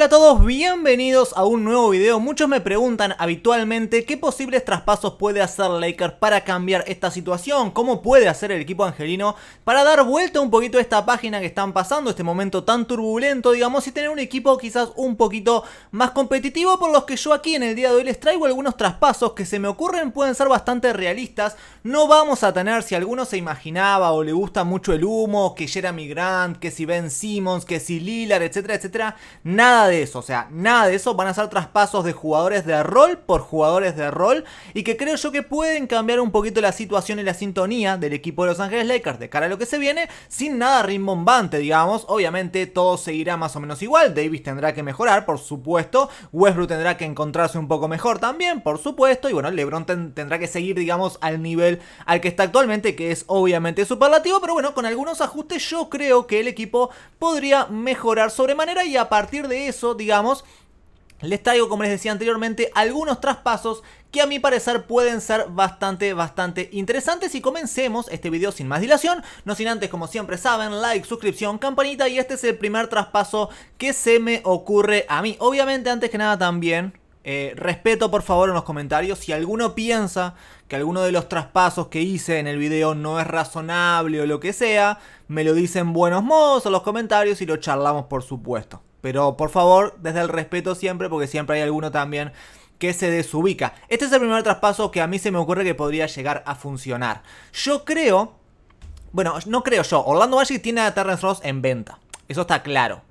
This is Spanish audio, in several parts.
Hola a todos, bienvenidos a un nuevo video. Muchos me preguntan habitualmente qué posibles traspasos puede hacer Lakers para cambiar esta situación, cómo puede hacer el equipo angelino para dar vuelta un poquito a esta página que están pasando, este momento tan turbulento, digamos, y tener un equipo quizás un poquito más competitivo, por los que yo aquí en el día de hoy les traigo algunos traspasos que se me ocurren pueden ser bastante realistas. No vamos a tener, si alguno se imaginaba o le gusta mucho el humo, que Jeremy Grant, que si Ben Simmons, que si Lillard, etcétera, etcétera, nada de eso, o sea, nada de eso. Van a ser traspasos de jugadores de rol por jugadores de rol y que creo yo que pueden cambiar un poquito la situación y la sintonía del equipo de Los Ángeles Lakers de cara a lo que se viene sin nada rimbombante, digamos. Obviamente todo seguirá más o menos igual. Davis tendrá que mejorar, por supuesto. Westbrook tendrá que encontrarse un poco mejor también, por supuesto. Y bueno, LeBron tendrá que seguir, digamos, al nivel al que está actualmente, que es obviamente superlativo, pero bueno, con algunos ajustes yo creo que el equipo podría mejorar sobremanera y a partir de eso digamos, les traigo, como les decía anteriormente, algunos traspasos que a mi parecer pueden ser bastante, bastante interesantes. Y comencemos este video sin más dilación, no sin antes, como siempre saben, like, suscripción, campanita y este es el primer traspaso que se me ocurre a mí. Obviamente, antes que nada también... Eh, respeto por favor en los comentarios si alguno piensa que alguno de los traspasos que hice en el video no es razonable o lo que sea, me lo dicen buenos modos en los comentarios y lo charlamos por supuesto. Pero por favor, desde el respeto siempre, porque siempre hay alguno también que se desubica. Este es el primer traspaso que a mí se me ocurre que podría llegar a funcionar. Yo creo... Bueno, no creo yo. Orlando Magic tiene a Terrence Ross en venta. Eso está claro.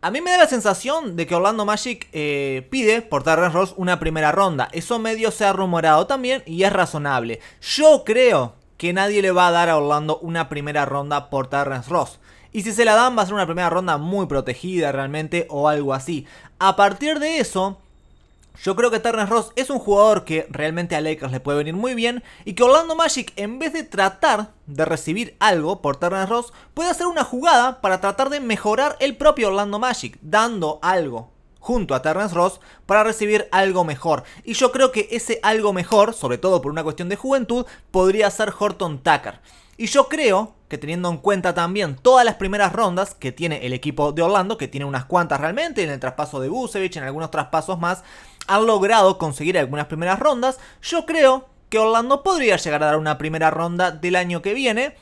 A mí me da la sensación de que Orlando Magic eh, pide por Terrence Ross una primera ronda. Eso medio se ha rumorado también y es razonable. Yo creo que nadie le va a dar a Orlando una primera ronda por Terrence Ross. Y si se la dan va a ser una primera ronda muy protegida realmente o algo así. A partir de eso, yo creo que Terrence Ross es un jugador que realmente a Lakers le puede venir muy bien y que Orlando Magic en vez de tratar de recibir algo por Terrence Ross puede hacer una jugada para tratar de mejorar el propio Orlando Magic dando algo junto a Terrence Ross para recibir algo mejor. Y yo creo que ese algo mejor, sobre todo por una cuestión de juventud, podría ser Horton Tucker. Y yo creo que teniendo en cuenta también todas las primeras rondas que tiene el equipo de Orlando, que tiene unas cuantas realmente, en el traspaso de Busevich, en algunos traspasos más, han logrado conseguir algunas primeras rondas, yo creo que Orlando podría llegar a dar una primera ronda del año que viene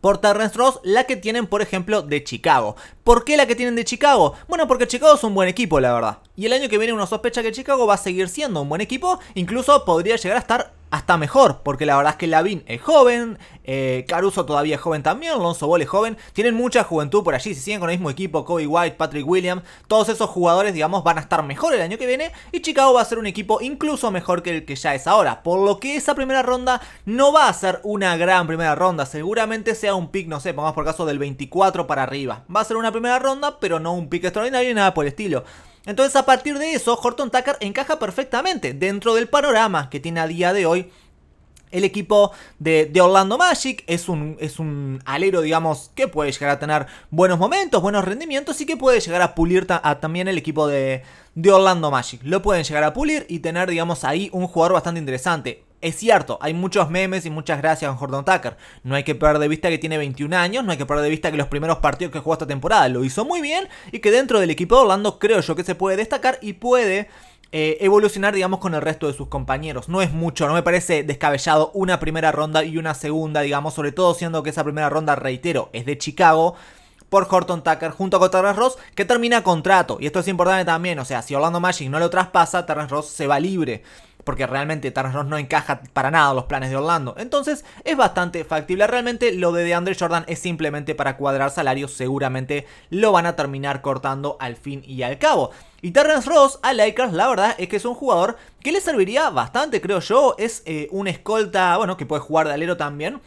por Terrence Ross, la que tienen, por ejemplo, de Chicago. ¿Por qué la que tienen de Chicago? Bueno, porque Chicago es un buen equipo, la verdad. Y el año que viene uno sospecha que Chicago va a seguir siendo un buen equipo, incluso podría llegar a estar hasta mejor, porque la verdad es que Lavin es joven, eh, Caruso todavía es joven también, Lonzo Ball es joven, tienen mucha juventud por allí, si siguen con el mismo equipo, Kobe White, Patrick Williams, todos esos jugadores, digamos, van a estar mejor el año que viene y Chicago va a ser un equipo incluso mejor que el que ya es ahora, por lo que esa primera ronda no va a ser una gran primera ronda, seguramente sea un pick, no sé, pongamos por caso del 24 para arriba, va a ser una primera ronda, pero no un pick extraordinario ni nada por el estilo. Entonces a partir de eso, Horton Tucker encaja perfectamente dentro del panorama que tiene a día de hoy el equipo de, Orlando Magic es un, es un alero, digamos, que puede llegar a tener buenos momentos, buenos rendimientos y que puede llegar a pulir también el equipo de, de Orlando Magic. Lo pueden llegar a pulir y tener, digamos, ahí un jugador bastante interesante. Es cierto, hay muchos memes y muchas gracias a Jordan Tucker. No hay que perder de vista que tiene 21 años, no hay que perder de vista que los primeros partidos que jugó esta temporada lo hizo muy bien y que dentro del equipo de Orlando creo yo que se puede destacar y puede eh, evolucionar, digamos, con el resto de sus compañeros. No es mucho, no me parece descabellado una primera ronda y una segunda, digamos, sobre todo siendo que esa primera ronda, reitero, es de Chicago por Horton Tucker junto a Terrence Ross, que termina contrato. Y esto es importante también, o sea, si Orlando Magic no lo traspasa, Terrence Ross se va libre porque realmente Ross no encaja para nada los planes de Orlando. Entonces es bastante factible. Realmente lo de DeAndre Jordan es simplemente para cuadrar salarios. Seguramente lo van a terminar cortando al fin y al cabo. Y Terrence Ross a Lakers, la verdad es que es un jugador que le serviría bastante, creo yo. Es eh, un escolta, bueno, que puede jugar de alero también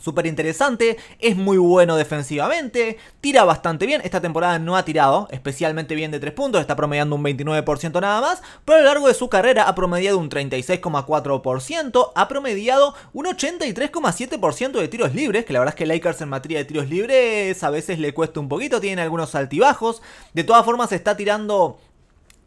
súper interesante, es muy bueno defensivamente, tira bastante bien, esta temporada no ha tirado especialmente bien de 3 puntos, está promediando un 29% nada más, pero a lo largo de su carrera ha promediado un 36,4%, ha promediado un 83,7% de tiros libres, que la verdad es que Lakers en materia de tiros libres a veces le cuesta un poquito, tiene algunos altibajos, de todas formas está tirando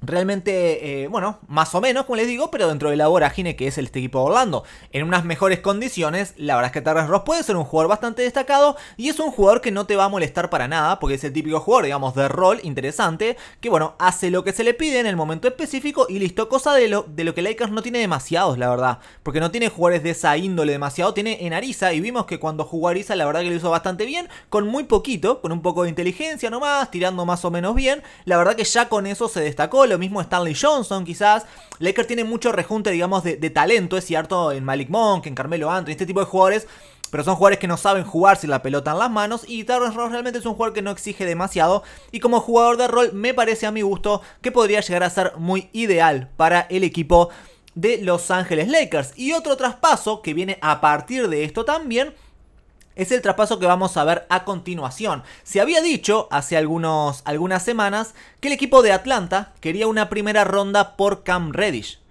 realmente, eh, bueno, más o menos, como les digo, pero dentro de la vorágine que es este equipo de Orlando. En unas mejores condiciones, la verdad es que Terrence Ross puede ser un jugador bastante destacado y es un jugador que no te va a molestar para nada, porque es el típico jugador, digamos, de rol interesante, que bueno, hace lo que se le pide en el momento específico y listo, cosa de lo, de lo que Lakers no tiene demasiados, la verdad, porque no tiene jugadores de esa índole demasiado, tiene en Arisa... y vimos que cuando jugó Arisa... la verdad que lo hizo bastante bien, con muy poquito, con un poco de inteligencia nomás, tirando más o menos bien, la verdad que ya con eso se destacó, lo mismo Stanley Johnson quizás. Lakers tiene mucho rejunte, digamos, de, talento, es cierto, en Malik Monk, en Carmelo Anthony, este tipo de jugadores pero son jugadores que no saben jugar sin la pelota en las manos y Terrence Ross realmente es un jugador que no exige demasiado y como jugador de rol me parece a mi gusto que podría llegar a ser muy ideal para el equipo de Los Ángeles Lakers. Y otro traspaso que viene a partir de esto también es el traspaso que vamos a ver a continuación. Se había dicho hace algunas semanas que el equipo de Atlanta quería una primera ronda por Cam Reddish.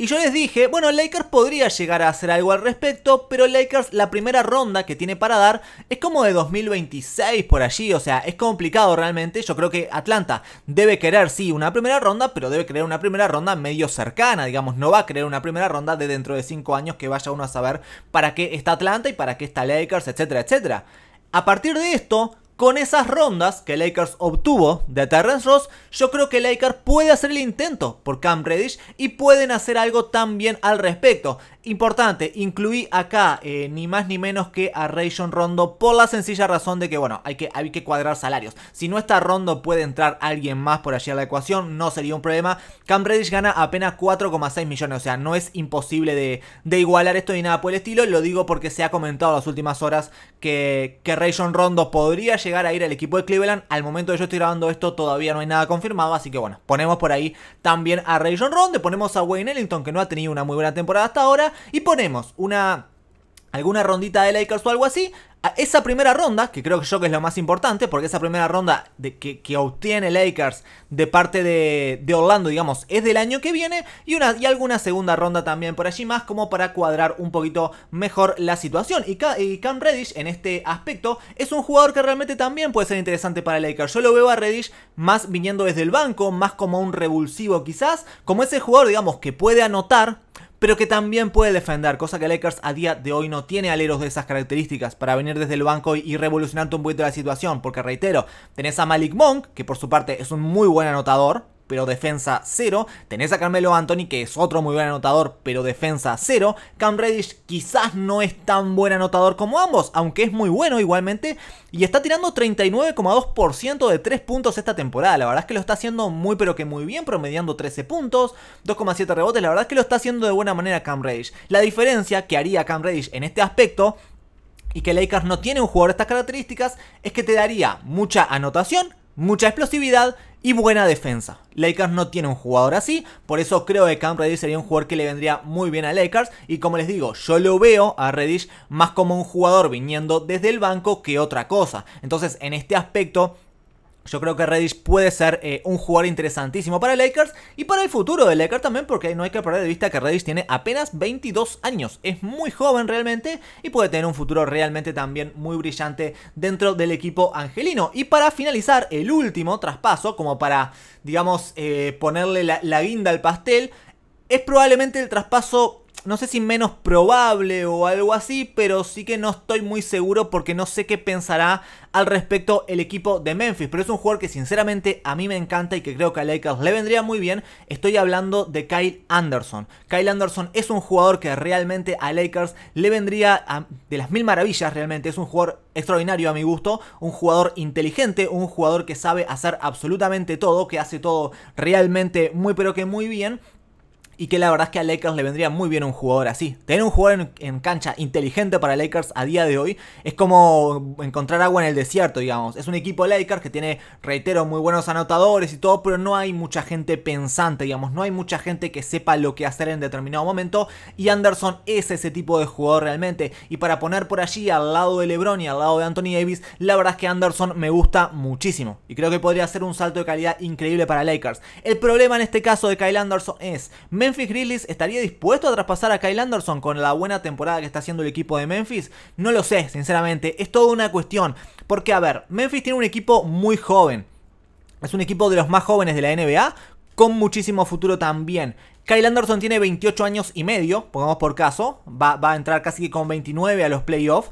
Y yo les dije, bueno, Lakers podría llegar a hacer algo al respecto, pero Lakers la primera ronda que tiene para dar es como de 2026 por allí, o sea, es complicado realmente. Yo creo que Atlanta debe querer, sí, una primera ronda, pero debe querer una primera ronda medio cercana, digamos, no va a querer una primera ronda de dentro de 5 años que vaya uno a saber para qué está Atlanta y para qué está Lakers, etcétera, etcétera. A partir de esto, con esas rondas que Lakers obtuvo de Terrence Ross, yo creo que Lakers puede hacer el intento por Cam Reddish y pueden hacer algo también al respecto. Importante, incluí acá eh, ni más ni menos que a Rayson Rondo por la sencilla razón de que, bueno, hay que, hay que cuadrar salarios. Si no está Rondo, puede entrar alguien más por allí a la ecuación, no sería un problema. Cam Reddish gana apenas 4,6 millones, o sea, no es imposible de, igualar esto ni nada por el estilo. Lo digo porque se ha comentado en las últimas horas que, que Rayson Rondo podría llegar llegar a ir al equipo de Cleveland. Al momento de yo estoy grabando esto todavía no hay nada confirmado, así que bueno, ponemos por ahí también a Ray Ronde, ponemos a Wayne Ellington que no ha tenido una muy buena temporada hasta ahora y ponemos una alguna rondita de Lakers o algo así, esa primera ronda, que creo que yo que es lo más importante, porque esa primera ronda que, que, obtiene Lakers de parte de, Orlando, digamos, es del año que viene, y, una, y alguna segunda ronda también por allí más, como para cuadrar un poquito mejor la situación. Y, y Cam Reddish, en este aspecto, es un jugador que realmente también puede ser interesante para Lakers. Yo lo veo a Reddish más viniendo desde el banco, más como un revulsivo quizás, como ese jugador, digamos, que puede anotar, pero que también puede defender, cosa que Lakers a día de hoy no tiene aleros de esas características para venir desde el banco y revolucionando un poquito la situación. Porque reitero, tenés a Malik Monk, que por su parte es un muy buen anotador, pero defensa cero. Tenés a Carmelo Anthony, que es otro muy buen anotador, pero defensa cero. Cam Reddish quizás no es tan buen anotador como ambos, aunque es muy bueno igualmente. Y está tirando 39,2% de 3 puntos esta temporada. La verdad es que lo está haciendo muy pero que muy bien, promediando 13 puntos, 2,7 rebotes. La verdad es que lo está haciendo de buena manera Cam Reddish. La diferencia que haría Cam Reddish en este aspecto y que Lakers no tiene un jugador de estas características es que te daría mucha anotación, mucha explosividad y buena defensa. Lakers no tiene un jugador así, por eso creo que Cam Reddish sería un jugador que le vendría muy bien a Lakers y como les digo, yo lo veo a Reddish más como un jugador viniendo desde el banco que otra cosa. Entonces, en este aspecto yo creo que Reddish puede ser eh, un jugador interesantísimo para Lakers y para el futuro de Lakers también, porque no hay que perder de vista que Reddish tiene apenas 22 años. Es muy joven realmente y puede tener un futuro realmente también muy brillante dentro del equipo angelino. Y para finalizar, el último traspaso, como para, digamos, eh, ponerle la guinda al pastel, es probablemente el traspaso no sé si menos probable o algo así, pero sí que no estoy muy seguro porque no sé qué pensará al respecto el equipo de Memphis. Pero es un jugador que sinceramente a mí me encanta y que creo que a Lakers le vendría muy bien. Estoy hablando de Kyle Anderson. Kyle Anderson es un jugador que realmente a Lakers le vendría de las mil maravillas realmente. Es un jugador extraordinario a mi gusto, un jugador inteligente, un jugador que sabe hacer absolutamente todo, que hace todo realmente muy pero que muy bien y que la verdad es que a Lakers le vendría muy bien un jugador así. Tener un jugador en, cancha inteligente para Lakers a día de hoy es como encontrar agua en el desierto, digamos. Es un equipo Lakers que tiene, reitero, muy buenos anotadores y todo, pero no hay mucha gente pensante, digamos. No hay mucha gente que sepa lo que hacer en determinado momento y Anderson es ese tipo de jugador realmente. Y para poner por allí al lado de LeBron y al lado de Anthony Davis, la verdad es que Anderson me gusta muchísimo y creo que podría ser un salto de calidad increíble para Lakers. El problema en este caso de Kyle Anderson es, Memphis Grizzlies estaría dispuesto a traspasar a Kyle Anderson con la buena temporada que está haciendo el equipo de Memphis? No lo sé, sinceramente, es toda una cuestión. Porque, a ver, Memphis tiene un equipo muy joven. Es un equipo de los más jóvenes de la NBA, con muchísimo futuro también. Kyle Anderson tiene 28 años y medio, pongamos por caso, va, va a entrar casi que con 29 a los playoffs.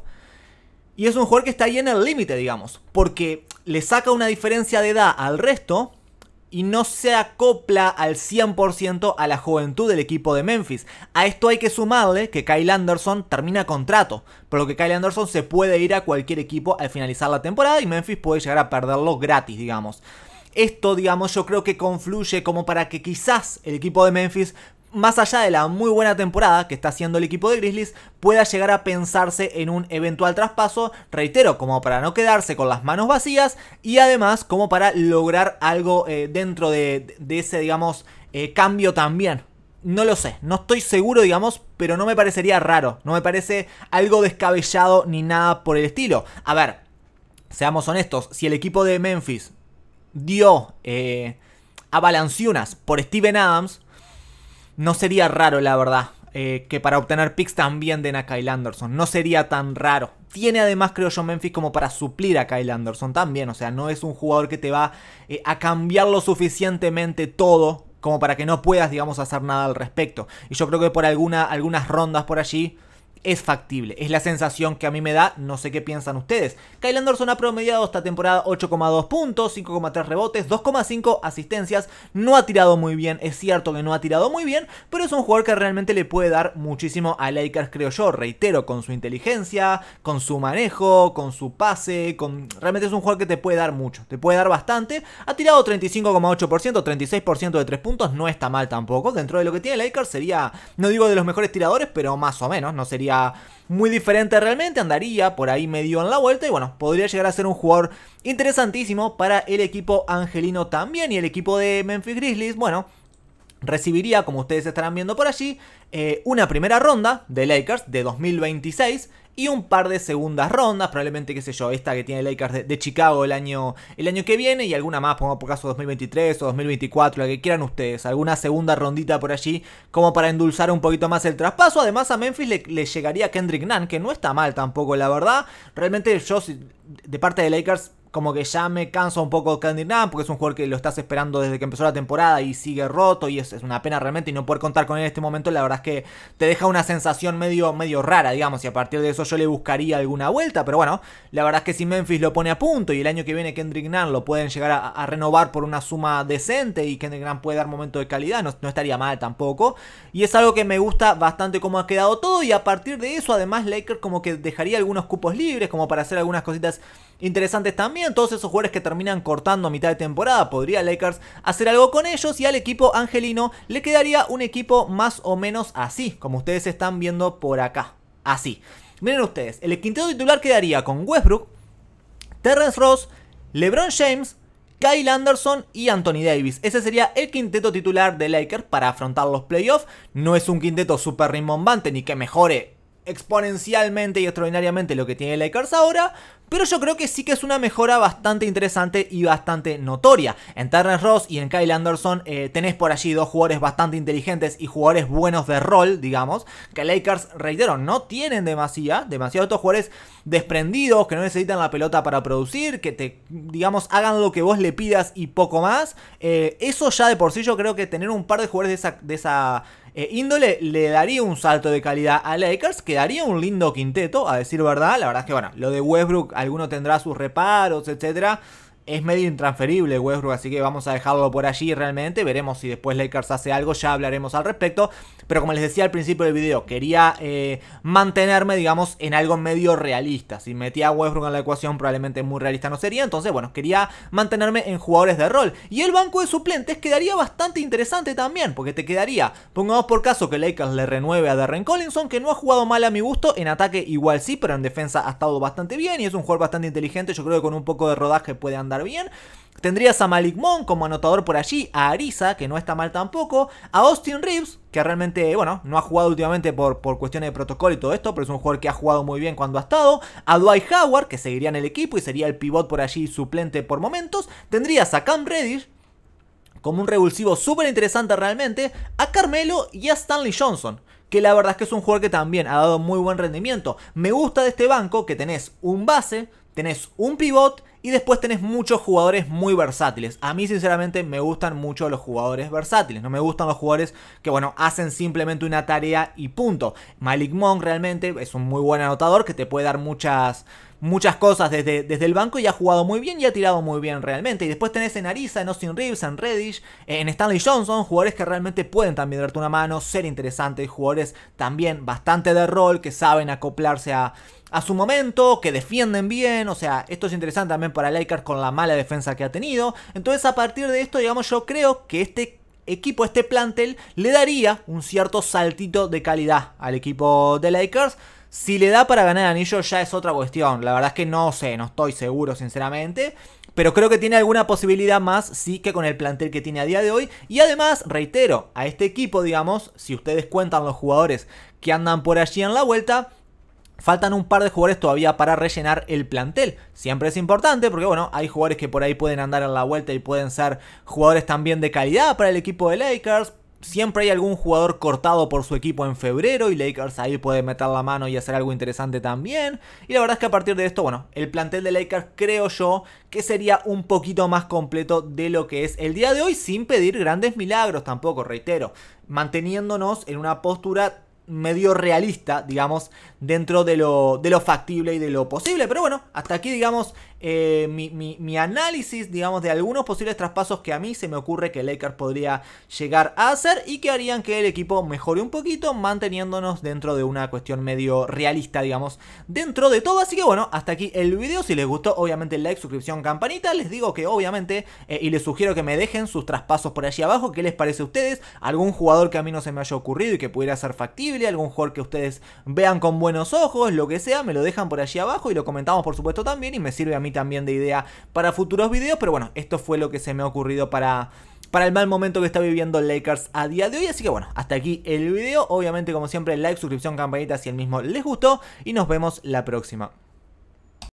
Y es un jugador que está ahí en el límite, digamos, porque le saca una diferencia de edad al resto, y no se acopla al 100% a la juventud del equipo de Memphis. A esto hay que sumarle que Kyle Anderson termina contrato, por lo que Kyle Anderson se puede ir a cualquier equipo al finalizar la temporada y Memphis puede llegar a perderlo gratis, digamos. Esto, digamos, yo creo que confluye como para que quizás el equipo de Memphis más allá de la muy buena temporada que está haciendo el equipo de Grizzlies, pueda llegar a pensarse en un eventual traspaso, reitero, como para no quedarse con las manos vacías y además como para lograr algo eh, dentro de, ese, digamos, eh, cambio también. No lo sé, no estoy seguro, digamos, pero no me parecería raro, no me parece algo descabellado ni nada por el estilo. A ver, seamos honestos, si el equipo de Memphis dio eh, a Balanciunas por Steven Adams, no sería raro, la verdad, eh, que para obtener picks también den a Kyle Anderson. No sería tan raro. Tiene además, creo yo, Memphis como para suplir a Kyle Anderson también. O sea, no es un jugador que te va eh, a cambiar lo suficientemente todo como para que no puedas, digamos, hacer nada al respecto. Y yo creo que por alguna, algunas rondas por allí es factible. Es la sensación que a mí me da, no sé qué piensan ustedes. Kyle Anderson ha promediado esta temporada 8,2 puntos, 5,3 rebotes, 2,5 asistencias. No ha tirado muy bien, es cierto que no ha tirado muy bien, pero es un jugador que realmente le puede dar muchísimo a Lakers, creo yo. Reitero, con su inteligencia, con su manejo, con su pase, con... realmente es un jugador que te puede dar mucho, te puede dar bastante. Ha tirado 35,8%, 36% de 3 puntos, no está mal tampoco. Dentro de lo que tiene Lakers sería, no digo de los mejores tiradores, pero más o menos, no sería muy diferente realmente, andaría por ahí medio en la vuelta y bueno, podría llegar a ser un jugador interesantísimo para el equipo angelino también y el equipo de Memphis Grizzlies, bueno, recibiría, como ustedes estarán viendo por allí, eh, una primera ronda de Lakers de 2026 y un par de segundas rondas, probablemente, qué sé yo, esta que tiene Lakers de, Chicago el año, el año que viene y alguna más, pongamos por caso 2023 o 2024, la que quieran ustedes, alguna segunda rondita por allí como para endulzar un poquito más el traspaso. Además a Memphis le, le llegaría Kendrick Nunn, que no está mal tampoco, la verdad. Realmente yo de parte de Lakers como que ya me canso un poco de Nunn, porque es un jugador que lo estás esperando desde que empezó la temporada y sigue roto y es, es, una pena realmente y no poder contar con él en este momento, la verdad es que te deja una sensación medio, medio rara, digamos, y a partir de eso yo le buscaría alguna vuelta, pero bueno, la verdad es que si Memphis lo pone a punto y el año que viene Kendrick Nunn lo pueden llegar a, renovar por una suma decente y Kendrick Nunn puede dar momentos de calidad, no, estaría mal tampoco, y es algo que me gusta bastante cómo ha quedado todo y a partir de eso además Laker como que dejaría algunos cupos libres como para hacer algunas cositas interesantes también. Todos esos jugadores que terminan cortando a mitad de temporada, podría Lakers hacer algo con ellos y al equipo angelino le quedaría un equipo más o menos así, como ustedes están viendo por acá. Así. Miren ustedes, el quinteto titular quedaría con Westbrook, Terrence Ross, LeBron James, Kyle Anderson y Anthony Davis. Ese sería el quinteto titular de Lakers para afrontar los playoffs. No es un quinteto súper rimbombante ni que mejore exponencialmente y extraordinariamente lo que tiene Lakers ahora, pero yo creo que sí que es una mejora bastante interesante y bastante notoria. En Terrence Ross y en Kyle Anderson eh, tenés por allí dos jugadores bastante inteligentes y jugadores buenos de rol, digamos, que Lakers, reitero, no tienen Demasiado demasiados estos jugadores desprendidos, que no necesitan la pelota para producir, que te, digamos, hagan lo que vos le pidas y poco más. Eh, eso ya de por sí yo creo que tener un par de jugadores de esa, de esa índole eh, le daría un salto de calidad a Lakers, quedaría un lindo quinteto, a decir verdad. La verdad es que, bueno, lo de Westbrook, alguno tendrá sus reparos, etcétera es medio intransferible Westbrook, así que vamos a dejarlo por allí realmente. Veremos si después Lakers hace algo, ya hablaremos al respecto. Pero como les decía al principio del video, quería eh, mantenerme, digamos, en algo medio realista. Si metía a Westbrook en la ecuación, probablemente muy realista no sería. Entonces, bueno, quería mantenerme en jugadores de rol. Y el banco de suplentes quedaría bastante interesante también, porque te quedaría, pongamos por caso que Lakers le renueve a Darren Collinson, que no ha jugado mal a mi gusto. En ataque igual sí, pero en defensa ha estado bastante bien y es un jugador bastante inteligente. Yo creo que con un poco de rodaje puede andar bien. Tendrías a Malik Monk como anotador por allí, a Arisa que no está mal tampoco, a Austin Reeves, que realmente, bueno, no ha jugado últimamente por, por cuestiones de protocolo y todo esto, pero es un jugador que ha jugado muy bien cuando ha estado, a Dwight Howard, que seguiría en el equipo y sería el pivot por allí suplente por momentos, tendrías a Cam Reddish, como un revulsivo súper interesante realmente, a Carmelo y a Stanley Johnson, que la verdad es que es un jugador que también ha dado muy buen rendimiento. Me gusta de este banco que tenés un base, tenés un pivot y después tenés muchos jugadores muy versátiles. A mí sinceramente me gustan mucho los jugadores versátiles. No me gustan los jugadores que, bueno, hacen simplemente una tarea y punto. Malik Monk realmente es un muy buen anotador que te puede dar muchas muchas cosas desde, desde, el banco y ha jugado muy bien y ha tirado muy bien realmente. Y después tenés en Arisa, en Austin Reeves, en Reddish, en Stanley Johnson, jugadores que realmente pueden también darte una mano, ser interesantes, jugadores también bastante de rol, que saben acoplarse a, a su momento, que defienden bien, o sea, esto es interesante también para Lakers con la mala defensa que ha tenido. Entonces a partir de esto, digamos, yo creo que este equipo, este plantel, le daría un cierto saltito de calidad al equipo de Lakers. Si le da para ganar anillo ya es otra cuestión. La verdad es que no sé, no estoy seguro sinceramente. Pero creo que tiene alguna posibilidad más, sí, que con el plantel que tiene a día de hoy. Y además, reitero, a este equipo, digamos, si ustedes cuentan los jugadores que andan por allí en la vuelta, Faltan un par de jugadores todavía para rellenar el plantel. Siempre es importante porque, bueno, hay jugadores que por ahí pueden andar en la vuelta y pueden ser jugadores también de calidad para el equipo de Lakers. Siempre hay algún jugador cortado por su equipo en febrero y Lakers ahí puede meter la mano y hacer algo interesante también. Y la verdad es que a partir de esto, bueno, el plantel de Lakers creo yo que sería un poquito más completo de lo que es el día de hoy sin pedir grandes milagros tampoco, reitero, manteniéndonos en una postura medio realista, digamos, dentro de lo, de lo factible y de lo posible. Pero bueno, hasta aquí, digamos, eh, mi, análisis, digamos, de algunos posibles traspasos que a mí se me ocurre que Laker podría llegar a hacer y que harían que el equipo mejore un poquito, manteniéndonos dentro de una cuestión medio realista, digamos, dentro de todo. Así que bueno, hasta aquí el video. Si les gustó, obviamente like, suscripción, campanita. Les digo que obviamente, eh, y les sugiero que me dejen sus traspasos por allí abajo. ¿Qué les parece a ustedes? ¿Algún jugador que a mí no se me haya ocurrido y que pudiera ser factible? ¿Algún jugador que ustedes vean con buenos ojos? Lo que sea, me lo dejan por allí abajo y lo comentamos por supuesto también y me sirve a mí también de idea para futuros videos. Pero bueno, esto fue lo que se me ha ocurrido para para el mal momento que está viviendo Lakers a día de hoy. Así que bueno, hasta aquí el video. Obviamente, como siempre, like, suscripción, campanita si el mismo les gustó. Y nos vemos la próxima.